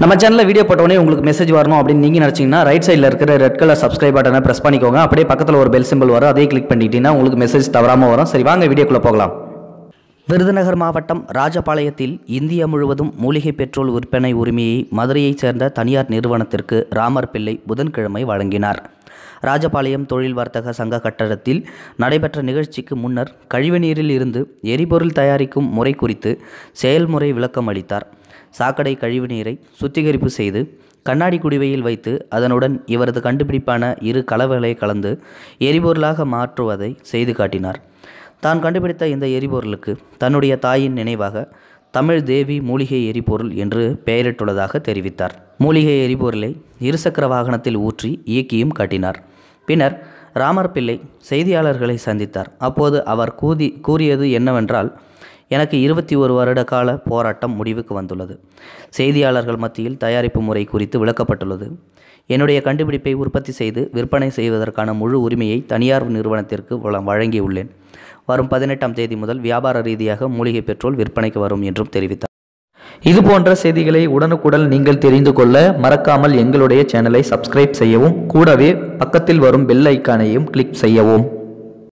நம்ம சேனலில் வீடியோ போட்டோடனே உங்களுக்கு மெசேஜ் வரணும் அப்படின்னு நீங்கள் நினச்சிங்கன்னா ரைட் சைடில் இருக்கிற ரெட் கலர் சப்ஸ்கிரைப் பட்டனை ப்ரெஸ் பண்ணிக்கோங்க அப்படியே பக்கத்தில் ஒரு பெல் சிம்பிள் வரும் அதே கிளிக் பண்ணிட்டீங்கன்னா உங்களுக்கு மெசேஜ் தவறாமல் வரும் சரி வாங்க வீடியோக்குள்ளே போகலாம் விருதுநகர் மாவட்டம் ராஜபாளையத்தில் இந்தியா முழுவதும் மூலிகை பெட்ரோல் விற்பனை உரிமையை மதுரையைச் சேர்ந்த தனியார் நிறுவனத்திற்கு ராமர் பிள்ளை புதன்கிழமை வழங்கினார் ராஜபாளையம் தொழில் வர்த்தக சங்க கட்டடத்தில் நடைபெற்ற நிகழ்ச்சிக்கு முன்னர் கழிவுநீரில் இருந்து எரிபொருள் தயாரிக்கும் முறை குறித்து செயல்முறை விளக்கம் அளித்தார் சாக்கடை கழிவுநீரை சுத்திகரிப்பு செய்து கண்ணாடி குடிவையில் வைத்து அதனுடன் இவரது கண்டுபிடிப்பான இரு கலவைகளை கலந்து எரிபொருளாக மாற்றுவதை செய்து காட்டினார் தான் கண்டுபிடித்த இந்த எரிபொருளுக்கு தன்னுடைய தாயின் நினைவாக தமிழ் தேவி மூலிகை எரிபொருள் என்று பெயரிட்டுள்ளதாக தெரிவித்தார் மூலிகை எரிபொருளை இருசக்கர வாகனத்தில் ஊற்றி இயக்கியும் காட்டினார் பின்னர் ராமர் பிள்ளை செய்தியாளர்களை சந்தித்தார் அப்போது அவர் கூதி கூறியது என்னவென்றால் எனக்கு இருபத்தி ஒரு வருட கால போராட்டம் முடிவுக்கு வந்துள்ளது செய்தியாளர்கள் மத்தியில் தயாரிப்பு முறை குறித்து விளக்கப்பட்டுள்ளது என்னுடைய கண்டுபிடிப்பை உற்பத்தி செய்து விற்பனை செய்வதற்கான முழு உரிமையை தனியார் நிறுவனத்திற்கு வழங்கியுள்ளேன் வரும் பதினெட்டாம் தேதி முதல் வியாபார ரீதியாக மூலிகை பெட்ரோல் விற்பனைக்கு வரும் என்றும் தெரிவித்தார் இது போன்ற செய்திகளை உடனுக்குடன் நீங்கள் தெரிந்து கொள்ள மறக்காமல் எங்களுடைய சேனலை சப்ஸ்கிரைப் செய்யவும் கூடவே பக்கத்தில் வரும் பெல் ஐக்கானையும் கிளிக் செய்யவும்